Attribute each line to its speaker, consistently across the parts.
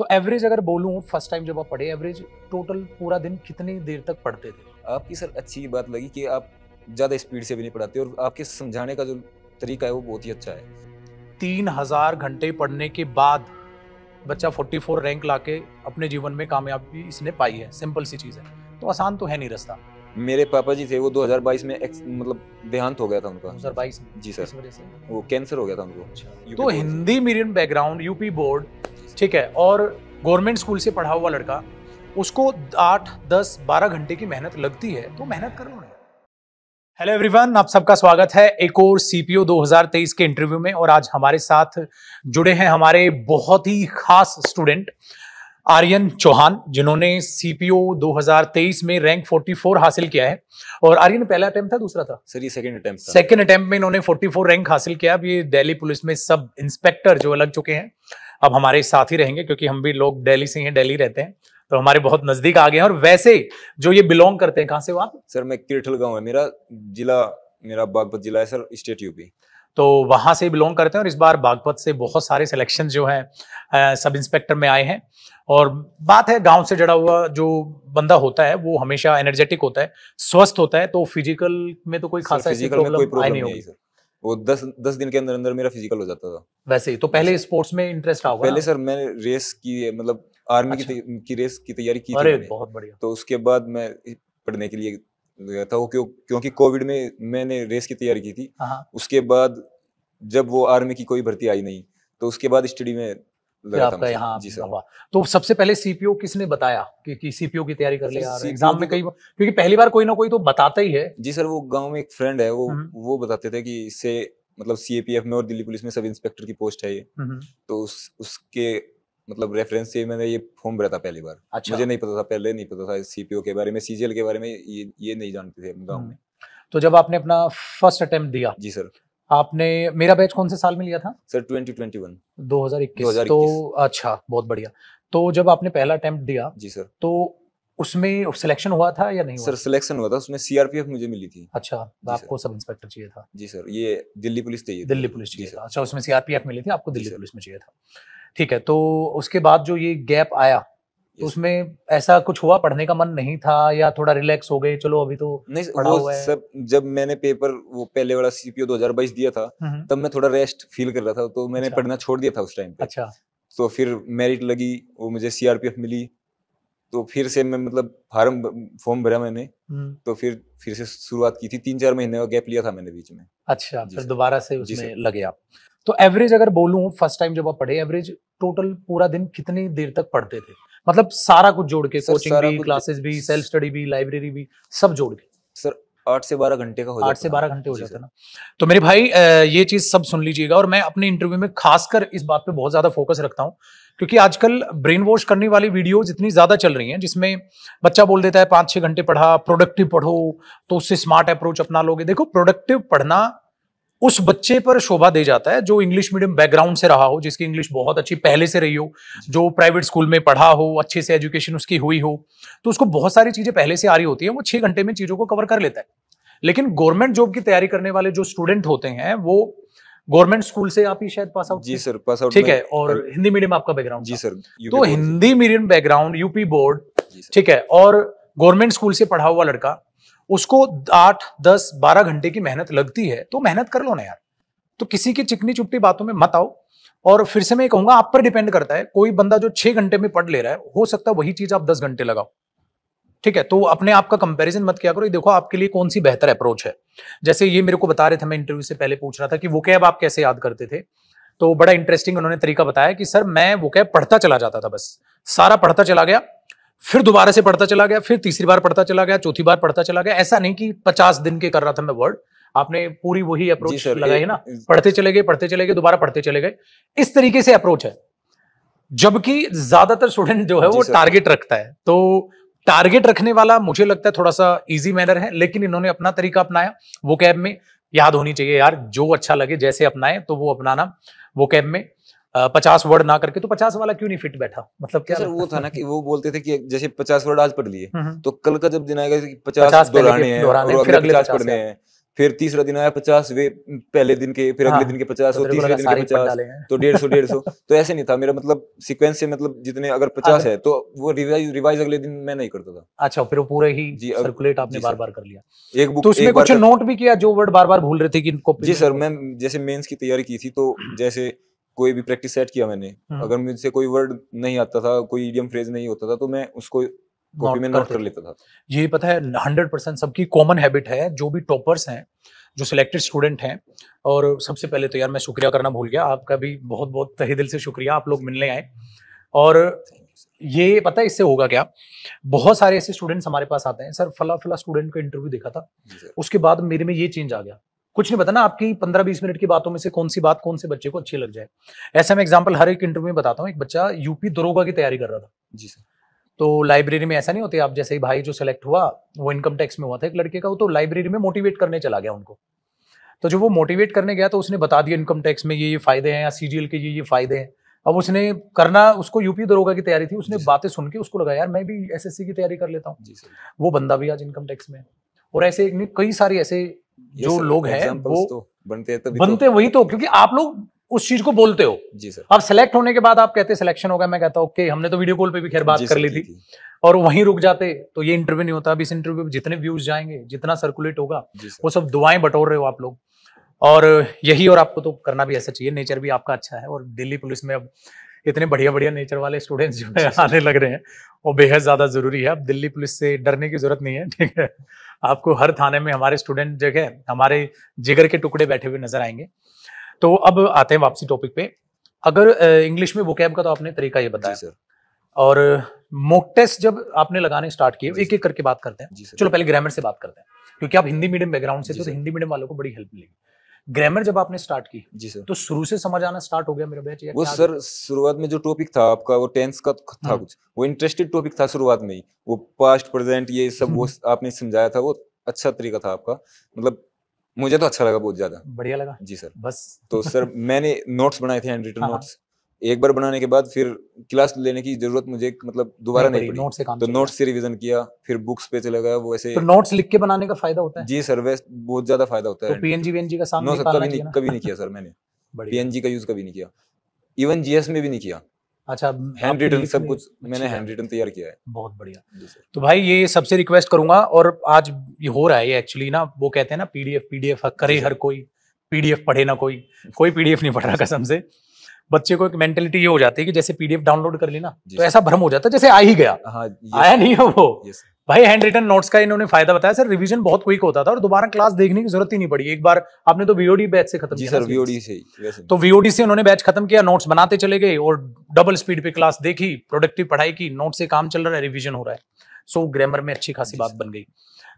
Speaker 1: तो एवरेज अगर बोलूँ फर्स्ट टाइम जब आप पढ़े एवरेज टोटल पूरा दिन कितनी देर तक पढ़ते थे आपकी सर अच्छी बात लगी कि आप ज़्यादा स्पीड से भी नहीं पढ़ाते और आपके समझाने का जो तरीका है वो बहुत ही अच्छा है
Speaker 2: तीन हजार घंटे पढ़ने के बाद बच्चा 44 रैंक लाके अपने जीवन में कामयाबी इसने पाई है सिंपल सी चीज़ है तो आसान तो है नहीं रास्ता
Speaker 1: मेरे पापा जी थे वो 2022 में एक, मतलब देहांत हो गया था उनका 2022 जी सर वजह से वो कैंसर हो गया था उनको अच्छा। तो
Speaker 2: Hindi medium background UP board ठीक है और गवर्नमेंट स्कूल से पढ़ा हुआ लड़का उसको आठ दस बारह घंटे की मेहनत लगती है तो मेहनत करो ना हेलो एवरीवन आप सबका स्वागत है एक और सीपीओ 2023 के इंटरव्यू में और आज हमारे साथ जुड़े हैं हमारे बहुत ही खास स्टूडेंट आर्यन चौहान जिन्होंने सीपीओ 2023 में रैंक 44 हासिल किया है और आर्यन पहला अटेम्प्ट था दूसरा था
Speaker 1: सर ये सेकंड अटेम्प्ट
Speaker 2: सेकंड अटेम्प्ट में इन्होंने 44 रैंक हासिल किया अब ये दिल्ली पुलिस में सब इंस्पेक्टर जो लग चुके हैं अब हमारे साथ ही रहेंगे क्योंकि हम भी लोग दिल्ली से ही दिल्ली रहते हैं तो हमारे बहुत नजदीक आ गए हैं और वैसे जो ये बिलोंग करते हैं
Speaker 1: कहाँ से वो आप सर मैं किरठल गाँव है मेरा जिला मेरा बागपत जिला है सर स्टेट यूपी तो
Speaker 2: वहां से बिलोंग करते हैं और इस बार बागपत से बहुत सारे सिलेक्शन जो है सब इंस्पेक्टर में आए हैं और बात है गांव से जड़ा हुआ जो बंदा होता है वो हमेशा एनर्जेटिक होता है स्वस्थ होता है तो फिजिकल में तो कोई खासा प्रॉब्लम नहीं होगी
Speaker 1: वो दस दस दिन के अंदर अंदर मेरा फिजिकल हो जाता था
Speaker 2: वैसे ही तो पहले स्पोर्ट्स अच्छा। में इंटरेस्ट आओ पहले सर
Speaker 1: मैंने रेस की मतलब आर्मी अच्छा। की, की रेस की तैयारी की अरे बहुत बढ़िया तो उसके बाद मैं पढ़ने के लिए गया था वो क्यों क्योंकि कोविड में मैंने रेस की तैयारी की थी हाँ, हाँ। उसके बाद जब वो आर्मी की कोई भर्ती आई नहीं तो उसके बाद स्टडी में आपका यहाँ
Speaker 2: तो सबसे पहले सीपीओ किसने बताया कि, कि सीपीओ की तैयारी कर लिया एग्जाम में मतलब कई क्योंकि पहली
Speaker 1: बार कोई ना कोई तो बताता ही है जी सर वो गांव में एक फ्रेंड है वो हम्म। वो बताते थे कि इससे मतलब सीएपीएफ में और दिल्ली पुलिस में सब इंस्पेक्टर की पोस्ट है ये हम्म, हम्म। तो उस उसके मतलब रेफरेंस से मैंने ये फॉर्म भरा था पहली बार अच्छा। मुझे नहीं पता था पहले नहीं पता था सीपीओ के बारे में सीजीएल के बारे में ये ये नहीं जानते थे गांव में
Speaker 2: तो जब आपने अपना फर्स्ट अटेम्प्ट दिया जी सर आपने मेरा बैच कौन से साल में लिया था
Speaker 1: सर 2021 2021,
Speaker 2: तो अच्छा बहुत बढ़िया तो जब आपने पहला अटेम्प्ट दिया जी सर तो उसमें सिलेक्शन हुआ
Speaker 1: था या नहीं सर सिलेक्शन हुआ था उसमें सीआरपीएफ मुझे मिली थी अच्छा तो आपको सब इंस्पेक्टर चाहिए था जी सर ये दिल्ली पुलिस चाहिए दिल्ली पुलिस चाहिए था
Speaker 2: अच्छा उसमें सीआरपीएफ मिली थी आपको दिल्ली पुलिस में चाहिए था ठीक है तो उसके बाद जो ये गैप आया तो उसमें ऐसा कुछ हुआ पढ़ने का मन नहीं था या थोड़ा रिलैक्स हो गए चलो अभी तो नहीं पढ़ा वो हुआ है। सब
Speaker 1: जब मैंने पेपर वो पहले वाला सीपीओ 2022 दिया था हम्म, हम्म। तब मैं थोड़ा रेस्ट फील कर रहा था तो मैंने अच्छा। पढ़ना छोड़ दिया था उस टाइम पे अच्छा तो फिर मेरिट लगी वो मुझे सीआरपीएफ मिली तो फिर से मैं मतलब फार्म फॉर्म भरा मैंने हम्म। तो फिर फिर से शुरुआत की थी तीन चार महीने का गैप लिया था मैंने बीच में अच्छा फिर दोबारा से उसमें लगे आप
Speaker 2: तो एवरेज अगर बोलूं फर्स्ट टाइम जब आप पढ़े एवरेज टोटल पूरा दिन कितनी देर तक पढ़ते थे मतलब सारा कुछ जोड़ के कोचिंग भी क्लासेस भी सेल्फ स्टडी भी लाइब्रेरी भी सब जोड़ के सर
Speaker 1: आठ से बारह घंटे का हो आठ से बारह
Speaker 2: घंटे हो जाते ना तो मेरे भाई ये चीज सब सुन लीजिएगा और मैं अपने इंटरव्यू में खासकर इस बात पे बहुत ज्यादा फोकस रखता हूँ क्योंकि आजकल ब्रेन वॉश करने वाली वीडियो इतनी ज्यादा चल रही हैं जिसमें बच्चा बोल देता है पांच छह घंटे पढ़ा प्रोडक्टिव पढ़ो तो उससे स्मार्ट अप्रोच अपना लोगे देखो प्रोडक्टिव पढ़ना उस बच्चे पर शोभा दे जाता है जो इंग्लिश मीडियम बैकग्राउंड से रहा हो जिसकी इंग्लिश बहुत अच्छी पहले से रही हो जो प्राइवेट स्कूल में पढ़ा हो अच्छे से एजुकेशन उसकी हुई हो तो उसको बहुत सारी चीज़ें पहले से आ रही होती है वो छह घंटे में चीज़ों को कवर कर लेता है लेकिन गवर्नमेंट जॉब की तैयारी करने वाले जो स्टूडेंट होते हैं वो गवर्नमेंट स्कूल से आप ही शायद पास आउट तो जी सर पास आउट ठीक है और हिंदी मीडियम आपका बैकग्राउंड जी सर तो Hindi medium background UP board ठीक है और गवर्नमेंट स्कूल से पढ़ा हुआ लड़का उसको आठ दस बारह घंटे की मेहनत लगती है तो मेहनत कर लो ना यार तो किसी की चिकनी चुपटी बातों में मत आओ और फिर से मैं कहूंगा आप पर डिपेंड करता है कोई बंदा जो छह घंटे में पढ़ ले रहा है हो सकता है वही चीज आप दस घंटे लगाओ ठीक है तो अपने आप का कंपैरिजन मत किया करो ये देखो आपके लिए कौन सी बेहतर अप्रोच है जैसे ये मेरे को बता रहे थे मैं इंटरव्यू से पहले पूछ रहा था कि वो कैब आप कैसे याद करते थे तो बड़ा इंटरेस्टिंग उन्होंने तरीका बताया कि सर मैं वो कैब पढ़ता चला जाता था बस सारा पढ़ता चला गया फिर दोबारा से पढ़ता चला गया फिर तीसरी बार पढ़ता चला गया चौथी बार पढ़ता चला गया ऐसा नहीं कि पचास दिन के कर रहा था मैं वर्ड आपने पूरी वही अप्रोच लगाई ना पढ़ते चले गए पढ़ते चले गए दोबारा पढ़ते चले गए इस तरीके से अप्रोच है जबकि ज्यादातर स्टूडेंट जो है वो टारगेट रखता है तो टारगेट रखने वाला मुझे लगता है थोड़ा सा इजी मैनर है लेकिन इन्होंने अपना तरीका अपनाया वो कैब में याद होनी चाहिए यार जो अच्छा लगे जैसे अपनाए तो वो अपनाना वो कैब में पचास वर्ड ना करके तो पचास वाला क्यों नहीं फिट बैठा
Speaker 1: मतलब क्या सर वो था ना कि वो बोलते थे कि जैसे पचास वर्ड आज पढ़ लिए हम्म, हम्म। तो कल का जब दिन आएगा पचास दोहराने हैं फिर अगले पचास पढ़ने हैं फिर तीसरा दिन आया पचास वे पहले दिन के फिर हाँ, अगले दिन के पचास तो तीसरे दिन के पचास तो डेढ़ सौ डेढ़ सौ तो ऐसे नहीं था मेरा मतलब सीक्वेंस से मतलब जितने अगर हाँ, पचास तो है तो वो रिवाइज रिवाइज अगले दिन मैं नहीं करता था
Speaker 2: अच्छा फिर वो पूरे ही जी सर्कुलेट आपने बार बार कर
Speaker 1: लिया एक बुक तो उसमें कुछ नोट भी किया जो वर्ड बार बार भूल रहे थे कि इनको जी सर मैं जैसे मेंस की तैयारी की थी तो जैसे कोई भी प्रैक्टिस सेट किया मैंने हाँ। अगर मुझसे कोई वर्ड नहीं आता था कोई इडियम फ्रेज नहीं होता था तो मैं उसको कॉपी में नोट कर लेता था
Speaker 2: ये पता है हंड्रेड परसेंट सबकी कॉमन हैबिट है जो भी टॉपर्स हैं जो सिलेक्टेड स्टूडेंट हैं और सबसे पहले तो यार मैं शुक्रिया करना भूल गया आपका भी बहुत बहुत तहे दिल से शुक्रिया आप लोग मिलने आए और ये पता है इससे होगा क्या बहुत सारे ऐसे स्टूडेंट्स हमारे पास आते हैं सर फला फला स्टूडेंट का इंटरव्यू देखा था उसके बाद मेरे में ये चेंज आ गया कुछ नहीं पता ना आपकी पंद्रह बीस मिनट की बातों में से कौन सी बात कौन से बच्चे को अच्छी लग जाए ऐसा मैं एग्जाम्पल हर एक इंटरव्यू में बताता हूँ एक बच्चा यूपी दरोगा की तैयारी कर रहा था जी सर तो लाइब्रेरी में ऐसा नहीं होता आप जैसे ही भाई जो सेलेक्ट हुआ वो इनकम टैक्स में हुआ था एक लड़के का वो तो लाइब्रेरी में मोटिवेट करने चला गया उनको तो जब वो मोटिवेट करने गया तो उसने बता दिया इनकम टैक्स में ये ये फायदे हैं या सीजीएल के ये ये फायदे हैं अब उसने करना उसको यूपी दरोगा की तैयारी थी उसने बातें सुन के उसको लगा यार मैं भी एसएससी की तैयारी कर लेता हूँ वो बंदा भी आज इनकम टैक्स में और ऐसे कई सारी ऐसे जो लोग हैं वो तो बनते हैं तो बनते तो, वही तो क्योंकि आप लोग उस चीज को बोलते हो जी सर अब सिलेक्ट होने के बाद आप कहते सिलेक्शन होगा मैं कहता ओके हमने तो वीडियो कॉल पे भी खैर बात कर ली थी, थी और वहीं रुक जाते तो ये इंटरव्यू नहीं होता अब इस इंटरव्यू में जितने व्यूज जाएंगे जितना सर्कुलेट होगा वो सब दुआएं बटोर रहे हो आप लोग और यही और आपको तो करना भी ऐसा चाहिए नेचर भी आपका अच्छा है और दिल्ली पुलिस में अब इतने बढ़िया बढ़िया नेचर वाले स्टूडेंट्स जो है आने लग रहे हैं वो बेहद ज़्यादा ज़रूरी है अब दिल्ली पुलिस से डरने की ज़रूरत नहीं है ठीक है आपको हर थाने में हमारे स्टूडेंट जो है हमारे जिगर के टुकड़े बैठे हुए नजर आएंगे तो अब आते हैं वापसी टॉपिक पे अगर इंग्लिश में वोकैब का तो आपने तरीका ये बताया सर और मोक टेस्ट जब आपने लगाने स्टार्ट किए एक एक करके बात करते हैं चलो पहले ग्रामर से बात करते हैं क्योंकि आप हिंदी मीडियम बैकग्राउंड से तो हिंदी मीडियम वालों को बड़ी हेल्प मिलेगी
Speaker 1: ग्रामर जब आपने स्टार्ट की जी सर तो
Speaker 2: शुरू से समझ आना स्टार्ट हो गया मेरा बैच वो सर
Speaker 1: शुरुआत में जो टॉपिक था आपका वो टेंस का था हाँ। कुछ वो इंटरेस्टेड टॉपिक था शुरुआत में ही वो पास्ट प्रेजेंट ये सब वो हम्म। आपने समझाया था वो अच्छा तरीका था आपका मतलब मुझे तो अच्छा लगा बहुत ज्यादा बढ़िया लगा जी सर बस तो सर मैंने नोट्स बनाए थे हैंड रिटन नोट्स एक बार बनाने के बाद फिर क्लास लेने की जरूरत मुझे मतलब दोबारा नहीं, पड़ी नोट से काम तो नोट्स से रिवीजन किया फिर बुक्स पे चला गया वो ऐसे तो नोट्स
Speaker 2: लिख के बनाने का फायदा होता है
Speaker 1: जी सर वैसे बहुत ज्यादा फायदा होता तो है तो पीएनजी
Speaker 2: वीएनजी का सामने सर कभी नहीं
Speaker 1: कभी नहीं किया सर मैंने पीएनजी का यूज कभी नहीं किया इवन जीएस में भी नहीं किया
Speaker 2: अच्छा हैंड रिटन सब कुछ मैंने हैंड
Speaker 1: रिटन तैयार किया है बहुत बढ़िया
Speaker 2: तो भाई ये सबसे रिक्वेस्ट करूंगा और आज ये हो रहा है एक्चुअली ना वो कहते हैं ना पीडीएफ पीडीएफ करे हर कोई पीडीएफ पढ़े ना कोई कोई पीडीएफ नहीं पढ़ रहा कसम से बच्चे को एक मेंटेलिटी ये हो जाती है कि जैसे पीडीएफ डाउनलोड कर लेना तो ऐसा भ्रम हो जाता है जैसे आ ही गया हाँ, आया नहीं है वो भाई हैंड रिटन नोट्स का इन्होंने फायदा बताया सर रिवीजन बहुत क्विक होता था और दोबारा क्लास देखने की जरूरत ही नहीं पड़ी एक बार आपने तो वीओडी बैच से खत्म किया सर वीओडी
Speaker 1: से तो
Speaker 2: वीओडी से उन्होंने बैच खत्म किया नोट्स बनाते चले गए और डबल स्पीड पे क्लास देखी प्रोडक्टिव पढ़ाई की नोट से काम चल रहा है रिविजन हो रहा है सो so, ग्रामर में अच्छी खासी बात बन गई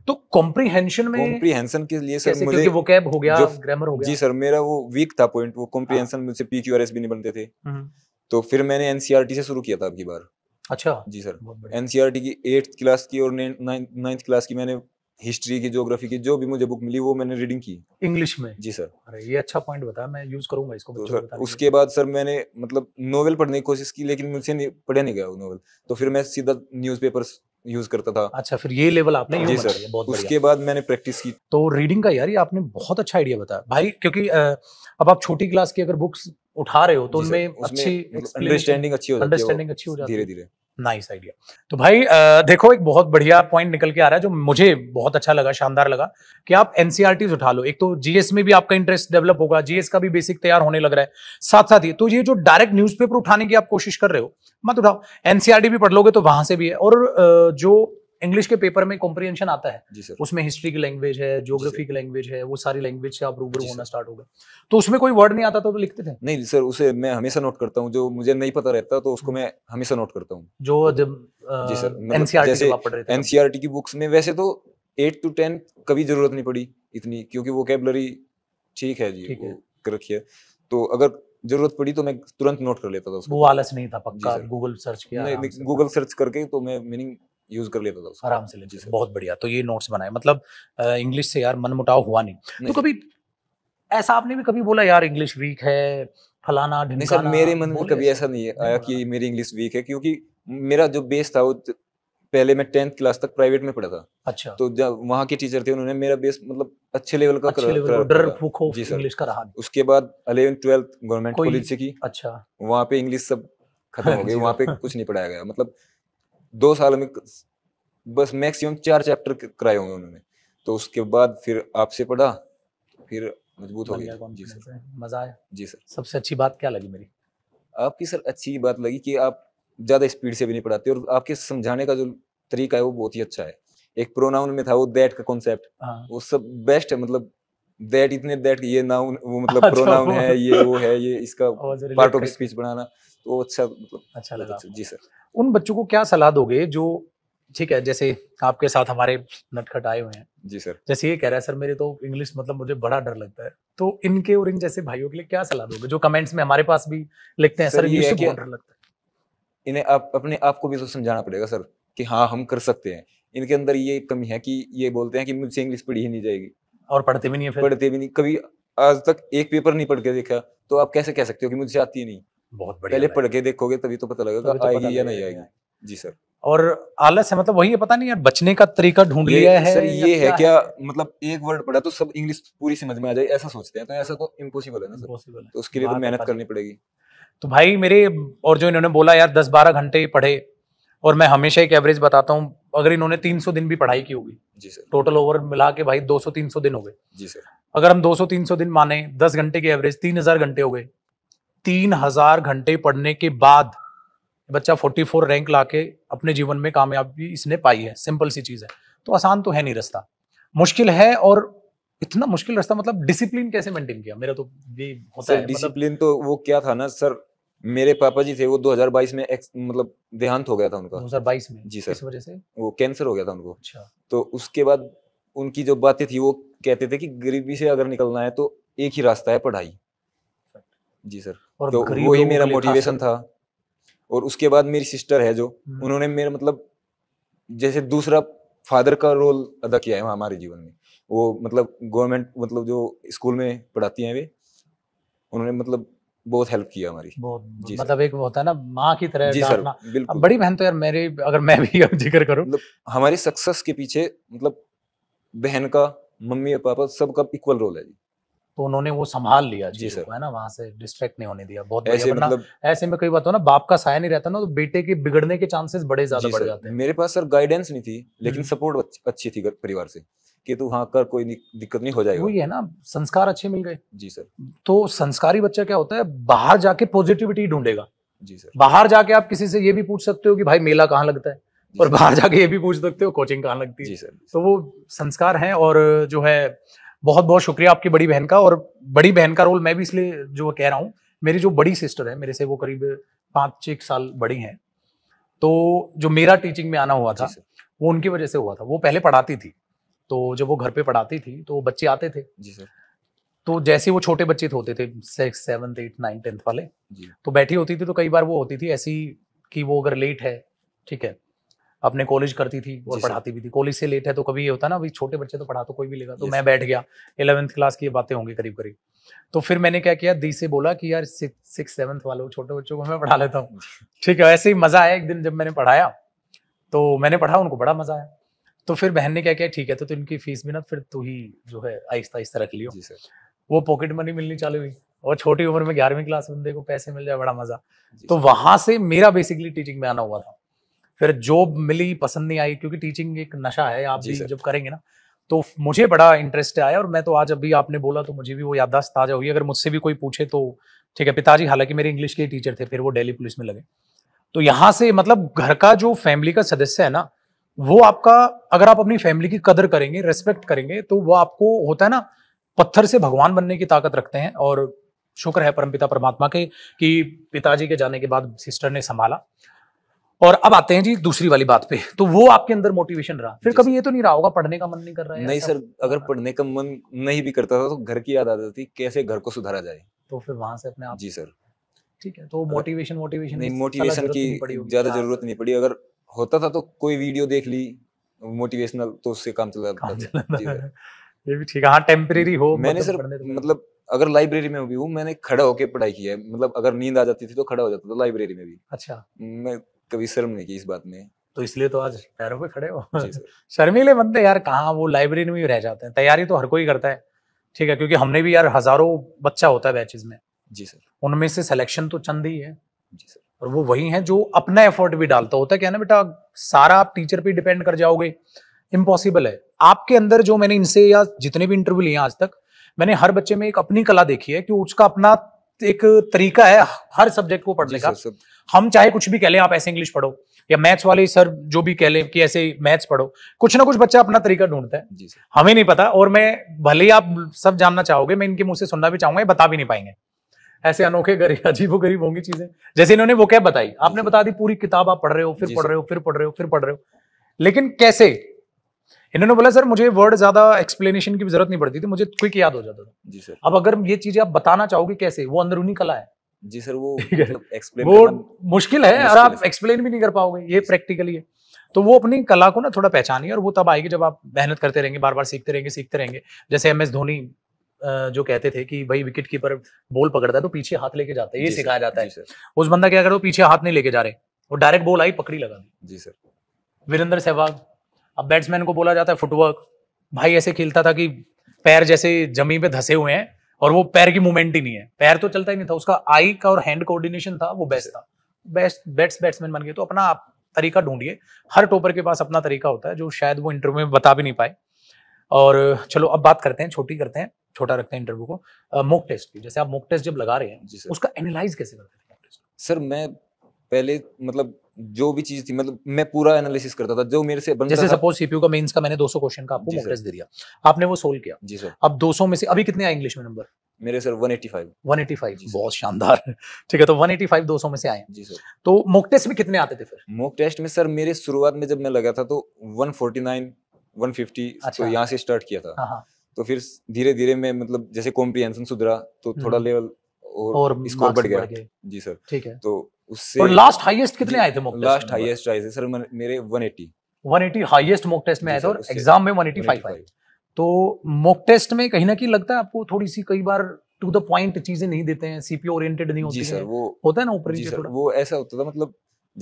Speaker 2: तो कॉम्प्रीहेंशन
Speaker 1: में कॉम्प्रीहेंशन के लिए सर मुझे वो कैब हो गया ग्रामर हो गया जी सर मेरा वो वीक था पॉइंट वो कॉम्प्रीहेंशन हाँ। मुझसे पी क्यू आर एस भी नहीं बनते थे हम्म। तो फिर मैंने एनसीईआरटी e से शुरू किया था आपकी बार अच्छा जी सर एनसीईआरटी e की एट्थ क्लास की और नाइन्थ क्लास की मैंने हिस्ट्री की ज्योग्राफी की जो भी मुझे बुक मिली वो मैंने रीडिंग की इंग्लिश में जी सर
Speaker 2: अरे ये अच्छा पॉइंट बताया मैं यूज करूंगा इसको तो सर
Speaker 1: उसके बाद सर मैंने मतलब नोवेल पढ़ने की कोशिश की लेकिन मुझसे नहीं पढ़े नहीं गया वो नोवेल तो फिर मैं सीधा न्यूज़पेपर्स यूज करता था अच्छा फिर ये लेवल आपने जी सर बहुत उसके बाद मैंने प्रैक्टिस की
Speaker 2: तो रीडिंग का यार ये आपने बहुत अच्छा आइडिया बताया भाई क्योंकि अब आप छोटी क्लास की अगर बुक्स उठा रहे हो तो उनमें अच्छी अंडरस्टैंडिंग अच्छी हो जाती है धीरे धीरे नाइस आइडिया तो भाई देखो एक बहुत बढ़िया पॉइंट निकल के आ रहा है जो मुझे बहुत अच्छा लगा शानदार लगा कि आप एनसीआर e उठा लो एक तो जीएस में भी आपका इंटरेस्ट डेवलप होगा जीएस का भी बेसिक तैयार होने लग रहा है साथ साथ ही तो ये जो डायरेक्ट न्यूज़पेपर उठाने की आप कोशिश कर रहे हो मत उठाओ एनसीआरटी e भी पढ़ लोगे तो वहां से भी है और जो इंग्लिश के पेपर में कॉम्प्रीहेंशन आता है उसमें हिस्ट्री की लैंग्वेज है ज्योग्राफी की लैंग्वेज है वो सारी लैंग्वेज से आप रूबरू होना स्टार्ट हो गए
Speaker 1: तो उसमें कोई वर्ड नहीं आता तो लिखते थे नहीं सर उसे मैं हमेशा नोट करता हूँ जो मुझे नहीं पता रहता तो उसको हम्म। मैं हमेशा नोट करता हूँ जो जब जी सर एनसीआरटी मतलब e e की बुक्स में वैसे तो एट टू टेन कभी जरूरत नहीं पड़ी इतनी क्योंकि वो कैबलरी ठीक है जी रखिए तो अगर जरूरत पड़ी तो मैं तुरंत नोट कर लेता था उसको वो आलस नहीं था पक्का
Speaker 2: गूगल सर्च किया
Speaker 1: गूगल सर्च करके तो मैं मीनिंग यूज कर लेता था आराम से लेते बहुत बढ़िया तो ये नोट्स बनाए
Speaker 2: मतलब इंग्लिश से यार मन मुटाव हुआ नहीं, तो कभी ऐसा आपने भी कभी बोला यार इंग्लिश वीक है फलाना नहीं सर मेरे मन में कभी ऐसा
Speaker 1: नहीं आया कि मेरी इंग्लिश वीक है क्योंकि मेरा जो बेस था वो पहले मैं टेंथ क्लास तक प्राइवेट में पढ़ा था अच्छा तो जब वहाँ के टीचर थे उन्होंने मेरा बेस मतलब अच्छे लेवल का अच्छे कर, लेवल कर, डर फूक जी सर इंग्लिश का रहा उसके बाद अलेवन ट्वेल्थ गवर्नमेंट कॉलेज से की अच्छा वहाँ पे इंग्लिश सब खत्म हो गई वहाँ पे कुछ नहीं पढ़ाया गया मतलब दो साल में बस मैक्सिमम चार चैप्टर कराए होंगे उन्होंने तो उसके बाद फिर आपसे पढ़ा फिर मजबूत हो गया जी सर मजा आया जी
Speaker 2: सर सबसे अच्छी बात क्या लगी मेरी
Speaker 1: आपकी सर अच्छी बात लगी कि आप ज़्यादा स्पीड से भी नहीं पढ़ाते और आपके समझाने का जो तरीका है वो बहुत ही अच्छा है एक प्रोनाउन में था वो दैट का कॉन्सेप्ट हाँ। वो सब बेस्ट है मतलब दैट इतने दैट ये नाउन वो मतलब अच्छा, प्रोनाउन है ये वो है ये इसका पार्ट ऑफ स्पीच बनाना तो अच्छा मतलब अच्छा लगा अच्छा, जी सर
Speaker 2: उन बच्चों को क्या सलाह दोगे जो ठीक है जैसे आपके साथ हमारे नटखट आए हुए हैं जी सर जैसे ये कह रहा है सर मेरे तो इंग्लिश मतलब मुझे बड़ा डर लगता है तो इनके और इन जैसे भाइयों के लिए क्या सलाह दोगे जो कमेंट्स में हमारे पास भी लिखते हैं सर, सर ये, है डर
Speaker 1: लगता है इन्हें आप अपने आप को भी तो समझाना पड़ेगा सर कि हाँ हम कर सकते हैं इनके अंदर ये कमी है कि ये बोलते हैं कि मुझसे इंग्लिश पढ़ी ही नहीं जाएगी और पढ़ते भी नहीं है पढ़ते भी नहीं कभी आज तक एक पेपर नहीं पढ़ के देखा तो आप कैसे कह सकते हो कि मुझसे आती नहीं बहुत बढ़िया पहले पढ़ के देखोगे तभी तो पता लगेगा तो आएगी या नहीं आएगी जी सर
Speaker 2: और आलस है मतलब वही है पता नहीं यार बचने का तरीका ढूंढ लिया है सर ये है क्या
Speaker 1: मतलब एक वर्ड पढ़ा तो सब इंग्लिश पूरी समझ में आ जाए ऐसा सोचते हैं तो ऐसा तो इम्पोसिबल है ना सर तो उसके लिए तो मेहनत करनी पड़ेगी
Speaker 2: तो भाई मेरे और जो इन्होंने बोला यार दस बारह घंटे पढ़े और मैं हमेशा एक एवरेज बताता हूँ अगर इन्होंने 300 दिन भी पढ़ाई की होगी जी सर टोटल ओवर मिला के भाई 200 300 दिन हो गए जी सर अगर हम 200 300 दिन माने 10 घंटे की एवरेज 3000 घंटे हो गए तीन हजार घंटे पढ़ने के बाद बच्चा 44 रैंक लाके अपने जीवन में कामयाबी इसने पाई है सिंपल सी चीज़ है तो आसान तो है नहीं रास्ता मुश्किल है और इतना मुश्किल रास्ता मतलब डिसिप्लिन कैसे मेंटेन किया मेरा तो
Speaker 1: ये होता है मतलब डिसिप्लिन मतलब... तो वो क्या था ना सर मेरे पापा जी थे वो 2022 में एक, मतलब देहांत हो गया था उनका 2022 में जी सर वजह से वो कैंसर हो गया था उनको अच्छा तो उसके बाद उनकी जो बातें थी वो कहते थे कि गरीबी से अगर निकलना है तो एक ही रास्ता है पढ़ाई जी सर और तो वही मेरा मोटिवेशन था और उसके बाद मेरी सिस्टर है जो हम्म। उन्होंने मेरा मतलब जैसे दूसरा फादर का रोल अदा किया है हमारे जीवन में वो मतलब गवर्नमेंट मतलब जो स्कूल में पढ़ाती हैं वे उन्होंने मतलब बहुत हेल्प किया हमारी बहुत जी मतलब
Speaker 2: एक होता है ना माँ की तरह जी सर बिल्कुल बड़ी बहन तो यार मेरी अगर मैं भी
Speaker 1: जिक्र करूँ मतलब हमारी सक्सेस के पीछे मतलब बहन का मम्मी और पापा सबका इक्वल रोल है जी
Speaker 2: तो उन्होंने वो संभाल लिया जी सर है ना वहां से डिस्ट्रैक्ट नहीं होने दिया बहुत ऐसे मतलब ऐसे में कई बात हो ना बाप का साया नहीं रहता ना तो बेटे के बिगड़ने के चांसेस बड़े ज्यादा बढ़ जाते
Speaker 1: हैं मेरे पास सर गाइडेंस नहीं थी लेकिन सपोर्ट हम्म। अच्छी थी परिवार से कि तू हाँ कर कोई दिक्कत नहीं हो जाएगी
Speaker 2: वही है ना संस्कार
Speaker 1: अच्छे मिल गए जी सर
Speaker 2: तो संस्कारी बच्चा क्या होता है बाहर जाके पॉजिटिविटी ढूंढेगा जी सर बाहर जाके आप किसी से ये भी पूछ सकते हो कि भाई मेला कहाँ लगता है और बाहर जाके ये भी पूछ सकते हो कोचिंग कहाँ लगती है जी सर तो वो संस्कार है और जो है बहुत बहुत शुक्रिया आपकी बड़ी बहन का और बड़ी बहन का रोल मैं भी इसलिए जो कह रहा हूँ मेरी जो बड़ी सिस्टर है मेरे से वो करीब पाँच छः साल बड़ी हैं तो जो मेरा टीचिंग में आना हुआ था वो उनकी वजह से हुआ था वो पहले पढ़ाती थी तो जब वो घर पे पढ़ाती थी तो बच्चे आते थे जी सर तो जैसे वो छोटे बच्चे होते थे six seventh eight nine tenth वाले तो बैठी होती थी तो कई बार वो होती थी ऐसी कि वो अगर लेट है ठीक है अपने कॉलेज करती थी और पढ़ाती भी थी कॉलेज से लेट है तो कभी ये होता ना भाई छोटे बच्चे तो पढ़ा तो कोई भी लेगा तो मैं बैठ गया इलेवंथ क्लास की बातें होंगी करीब करीब तो फिर मैंने क्या किया दी से बोला कि यार सिक्स सेवन्थ वालों छोटे बच्चों को मैं पढ़ा लेता हूँ ठीक है ऐसे ही मजा आया एक दिन जब मैंने पढ़ाया तो मैंने पढ़ा उनको बड़ा मजा आया तो फिर बहन ने क्या किया ठीक है तो इनकी फीस भी ना फिर तू ही जो है आहिस्ता आहिस्ता रख लियो वो पॉकेट मनी मिलनी चालू हुई और छोटी उम्र में ग्यारहवीं क्लास बंदे को पैसे मिल जाए बड़ा मजा तो वहां से मेरा बेसिकली टीचिंग में आना हुआ था फिर जॉब मिली पसंद नहीं आई क्योंकि टीचिंग एक नशा है आप भी जब करेंगे ना तो मुझे बड़ा इंटरेस्ट आया और मैं तो आज अभी आपने बोला तो मुझे भी वो याददाश्त ताजा हुई अगर मुझसे भी कोई पूछे तो ठीक है पिताजी हालांकि मेरे इंग्लिश के टीचर थे फिर वो डेली पुलिस में लगे तो यहाँ से मतलब घर का जो फैमिली का सदस्य है ना वो आपका अगर आप अपनी फैमिली की कदर करेंगे रेस्पेक्ट करेंगे तो वो आपको होता है ना पत्थर से भगवान बनने की ताकत रखते हैं और शुक्र है परमपिता परमात्मा के कि पिताजी के जाने के बाद सिस्टर ने संभाला
Speaker 1: और अब आते हैं जी दूसरी वाली बात पे तो वो आपके अंदर मोटिवेशन रहा
Speaker 2: फिर कभी ये तो नहीं रहा होगा पढ़ने का मन नहीं कर रहा है नहीं सर
Speaker 1: अगर पढ़ने का मन नहीं भी करता था तो घर की याद आ जाती कैसे घर को सुधारा जाए
Speaker 2: तो फिर वहां से अपने आप जी सर ठीक है तो मोटिवेशन मोटिवेशन नहीं मोटिवेशन की ज्यादा हाँ।
Speaker 1: जरूरत नहीं पड़ी अगर होता था तो कोई वीडियो देख ली मोटिवेशनल तो उससे काम चला जाता
Speaker 2: ये भी ठीक है हाँ टेम्परेरी हो मैंने मतलब सर
Speaker 1: तो मतलब अगर लाइब्रेरी में भी हूँ मैंने खड़ा होकर पढ़ाई की है मतलब अगर नींद आ जाती थी तो खड़ा हो जाता था लाइब्रेरी में भी अच्छा मैं कभी शर्म नहीं की इस बात में तो इसलिए
Speaker 2: तो आज पैरों पे खड़े हो शर्मीले बंदे यार कहाँ वो लाइब्रेरी में भी रह जाते हैं तैयारी तो हर कोई करता है ठीक है क्योंकि हमने भी यार हजारों बच्चा होता है बैचेज में जी सर उनमें से सिलेक्शन तो चंद ही है जी सर और वो वही है जो अपना एफर्ट भी डालता होता है क्या ना बेटा सारा आप टीचर पे डिपेंड कर जाओगे इम्पॉसिबल है आपके अंदर जो मैंने इनसे या जितने भी इंटरव्यू लिए आज तक मैंने हर बच्चे में एक अपनी कला देखी है कि उसका अपना एक तरीका है हर सब्जेक्ट को पढ़ने का हम चाहे कुछ भी कह लें आप ऐसे इंग्लिश पढ़ो या मैथ्स वाले सर जो भी कह लें कि ऐसे मैथ्स पढ़ो कुछ ना कुछ बच्चा अपना तरीका ढूंढता है जी हमें नहीं पता और मैं भले ही आप सब जानना चाहोगे मैं इनके मुंह से सुनना भी चाहूंगा बता भी नहीं पाएंगे ऐसे अनोखे गरीब अजीब गरीब होंगी चीजें जैसे इन्होंने वो क्या बताई आपने बता दी पूरी किताब आप पढ़ रहे हो फिर पढ़ रहे हो फिर पढ़ रहे हो फिर पढ़ रहे हो लेकिन कैसे इन्होंने बोला सर मुझे वर्ड ज्यादा एक्सप्लेनेशन की जरूरत नहीं पड़ती थी मुझे क्विक याद हो जाता था जी सर अब अगर ये चीजें आप बताना चाहोगे कैसे वो अंदरूनी कला है
Speaker 1: जी सर वो एक्सप्लेन मतलब वो
Speaker 2: मुश्किल है और आप एक्सप्लेन भी नहीं कर पाओगे ये प्रैक्टिकली है तो वो अपनी कला को ना थोड़ा पहचानिए और वो तब आएगी जब आप मेहनत करते रहेंगे बार बार सीखते रहेंगे सीखते रहेंगे जैसे एम एस धोनी जो कहते थे कि भाई विकेट कीपर बॉल पकड़ता है तो पीछे हाथ लेके जाता है ये सिखाया जाता है उस बंदा क्या कर पीछे हाथ नहीं लेके जा रहे और डायरेक्ट बॉल आई पकड़ी लगा दी जी सर वीरेंद्र सहवाग अब बैट्समैन को बोला जाता है फुटवर्क भाई ऐसे खेलता था कि पैर जैसे जमीन पे धसे हुए हैं और वो पैर की मूवमेंट ही नहीं है पैर तो चलता ही नहीं था उसका आई का और हैंड कोऑर्डिनेशन था वो बेस्ट था बेस्ट बेस्ट बैट्समैन बन गए तो अपना आप तरीका ढूंढिए हर टोपर के पास अपना तरीका होता है जो शायद वो इंटरव्यू में बता भी नहीं पाए और चलो अब बात करते हैं छोटी करते हैं छोटा रखते हैं इंटरव्यू को मोक टेस्ट की जैसे आप मोक टेस्ट जब
Speaker 1: लगा रहे हैं
Speaker 2: उसका एनालाइज कैसे करते हैं
Speaker 1: सर मैं पहले मतलब जो भी चीज थी मतलब मैं पूरा एनालिसिस करता था जो मेरे से जैसे सपोज
Speaker 2: सीपीयू का मेंस का मैंने 200 क्वेश्चन का आपको मॉक टेस्ट दे दिया आपने वो सोल्व किया जी सर अब 200 में से अभी कितने आए इंग्लिश में नंबर
Speaker 1: मेरे सर 185 185 बहुत शानदार
Speaker 2: ठीक है तो 185 200 में से आए जी सर तो मॉक टेस्ट में कितने आते थे फिर
Speaker 1: मॉक टेस्ट में सर मेरे शुरुआत में जब मैं लगा था तो 149 150 अच्छा। तो यहां से स्टार्ट किया था हाँ, हाँ। तो फिर धीरे धीरे मैं मतलब जैसे कॉम्प्रिहेंशन सुधरा तो थोड़ा लेवल हम्म। और, और स्कोर बढ़ गया जी सर ठीक है तो उससे और लास्ट हाईएस्ट कितने आए थे मॉक टेस्ट लास्ट हाईएस्ट आए थे सर मेरे 180 180 हाईएस्ट मॉक टेस्ट में आए थे और एग्जाम में 185 आए
Speaker 2: तो मॉक टेस्ट में कहीं ना कहीं लगता है आपको थोड़ी सी कई बार टू द पॉइंट चीजें नहीं देते हैं सीपी ओरिएंटेड नहीं होती सर वो होता है ना ऊपर नीचे थोड़ा
Speaker 1: वो ऐसा होता था मतलब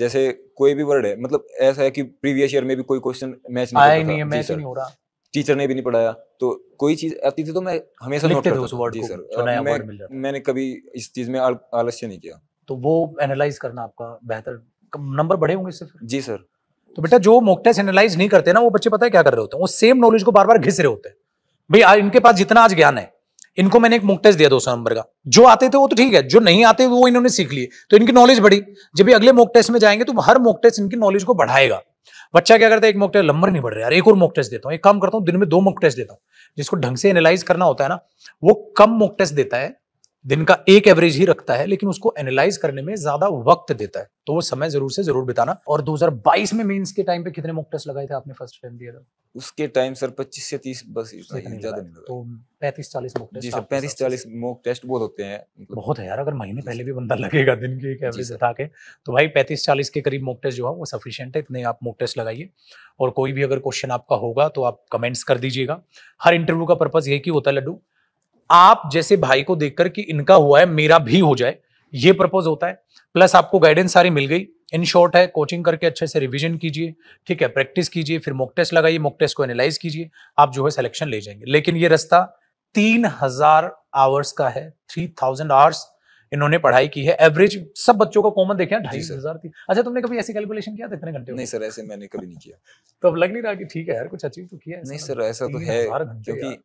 Speaker 1: जैसे कोई भी वर्ड है मतलब ऐसा है कि प्रीवियस ईयर में भी कोई क्वेश्चन मैच नहीं आया नहीं मैच नहीं हो रहा टीचर ने भी नहीं पढ़ाया तो कोई चीज आती थी तो मैं हमेशा नोट करता था जी सर मैंने कभी इस चीज में आलस्य नहीं किया
Speaker 2: तो वो एनालाइज करना आपका बेहतर नंबर बड़े होंगे इससे फिर जी सर तो बेटा जो मोक टेस्ट एनालाइज नहीं करते ना वो बच्चे पता है क्या कर रहे होते हैं वो सेम नॉलेज को बार बार घिस रहे होते हैं भाई इनके पास जितना आज ज्ञान है इनको मैंने एक मोक टेस्ट दिया दो सौ नंबर का जो आते थे वो तो ठीक है जो नहीं आते वो इन्होंने सीख लिए तो इनकी नॉलेज बढ़ी जब भी अगले मोक टेस्ट में जाएंगे तो हर मोक टेस्ट इनकी नॉलेज को बढ़ाएगा बच्चा क्या करता है एक मोक टेस्ट नंबर नहीं बढ़ रहा यार एक और मोक टेस्ट देता हूँ एक काम करता हूँ दिन में दो मॉक टेस्ट देता हूँ जिसको ढंग से एनालाइज करना होता है ना वो कम मोक टेस्ट देता है दिन का एक एवरेज ही रखता है लेकिन उसको एनालाइज करने में ज्यादा वक्त देता है तो वो समय जरूर से जरूर बिताना और 2022 में मेंस के टाइम पे कितने मॉक टेस्ट लगाए थे आपने फर्स्ट टाइम दिया था
Speaker 1: उसके टाइम सर 25 से 30 बस ज्यादा नहीं लगा
Speaker 2: तो 35 40 मॉक टेस्ट जी सर
Speaker 1: 35 40 मॉक टेस्ट बहुत होते हैं मतलब बहुत है
Speaker 2: यार अगर महीने पहले भी बंदा लगेगा दिन के एक एवरेज बता के तो भाई 35 40 के करीब मॉक टेस्ट जो है वो सफिशिएंट है इतने आप मॉक टेस्ट लगाइए और कोई भी अगर क्वेश्चन आपका होगा तो आप कमेंट्स कर दीजिएगा हर इंटरव्यू का पर्पज यही ही होता है लड्डू आप जैसे भाई को देखकर कि इनका हुआ है मेरा भी हो जाए ये प्रपोज होता है प्लस आपको गाइडेंस सारी मिल गई इन शॉर्ट है कोचिंग करके अच्छे से रिवीजन कीजिए ठीक है प्रैक्टिस कीजिए फिर मॉक टेस्ट लगाइए मॉक टेस्ट को एनालाइज कीजिए आप जो है सिलेक्शन ले जाएंगे लेकिन ये रास्ता तीन हजार आवर्स का है थ्री थाउजेंड आवर्स इन्होंने पढ़ाई की है एवरेज सब बच्चों का कॉमन देखे ढाई हजार थी अच्छा तुमने कभी ऐसी कैलकुलेशन
Speaker 1: किया कितने घंटे नहीं सर ऐसे मैंने कभी नहीं किया तो अब लग नहीं रहा कि ठीक है यार कुछ अचीव तो किया नहीं सर ऐसा तो है क्योंकि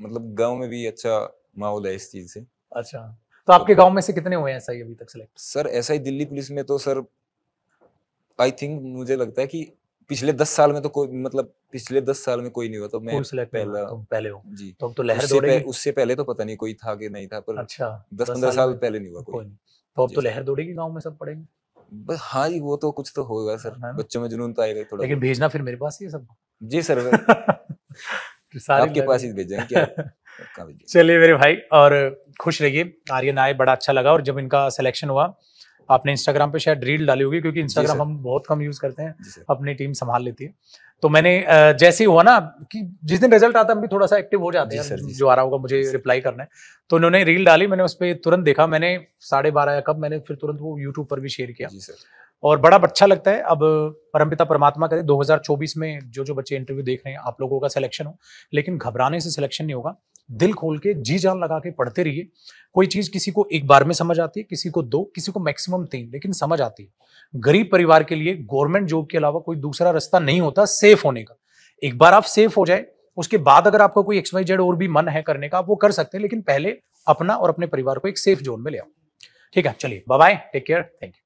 Speaker 1: मतलब गांव में भी अच्छा माहौल है इस चीज से
Speaker 2: अच्छा तो आपके तो, गांव में से कितने हुए हैं एसआई अभी तक select
Speaker 1: sir SI Delhi police में तो सर आई थिंक मुझे लगता है कि पिछले दस साल में तो कोई मतलब पिछले दस साल में कोई नहीं हुआ तो मैं पहला तो पहले हो जी तो, तो लहर उससे, पह, उससे पहले तो पता नहीं कोई था कि नहीं था पर अच्छा दस पंद्रह साल पहले नहीं हुआ कोई तो अब तो लहर दौड़ेगी गाँव में सब पड़ेंगे बस हाँ जी वो तो कुछ तो होगा सर बच्चों में जुनून तो आएगा थोड़ा लेकिन भेजना फिर मेरे पास ही है सब जी सर आपके पास ही भेजेंगे चलिए मेरे भाई और खुश रहिए
Speaker 2: आर्यन आए बड़ा अच्छा लगा और जब इनका सिलेक्शन हुआ आपने इंस्टाग्राम पे शायद रील डाली होगी क्योंकि इंस्टाग्राम हम बहुत कम यूज करते हैं अपनी टीम संभाल लेती है तो मैंने जैसे ही हुआ ना कि जिस दिन रिजल्ट आता हम भी थोड़ा सा एक्टिव हो जाते हैं जो आ रहा होगा मुझे रिप्लाई करना है तो उन्होंने रील डाली मैंने उस पर तुरंत देखा मैंने साढ़े बारह या कब मैंने फिर तुरंत वो यूट्यूब पर भी शेयर किया और बड़ा अच्छा लगता है अब परमपिता परमात्मा करे 2024 में जो जो बच्चे इंटरव्यू देख रहे हैं आप लोगों का सिलेक्शन हो लेकिन घबराने से सिलेक्शन नहीं होगा दिल खोल के जी जान लगा के पढ़ते रहिए कोई चीज़ किसी को एक बार में समझ आती है किसी को दो किसी को मैक्सिमम तीन लेकिन समझ आती है गरीब परिवार के लिए गवर्नमेंट जॉब के अलावा कोई दूसरा रास्ता नहीं होता सेफ होने का एक बार आप सेफ हो जाए उसके बाद अगर आपका कोई एक्सवाई जेड और भी मन है करने का आप वो कर सकते हैं लेकिन पहले अपना और अपने परिवार को एक सेफ जोन में ले आओ ठीक है चलिए bye take care thank you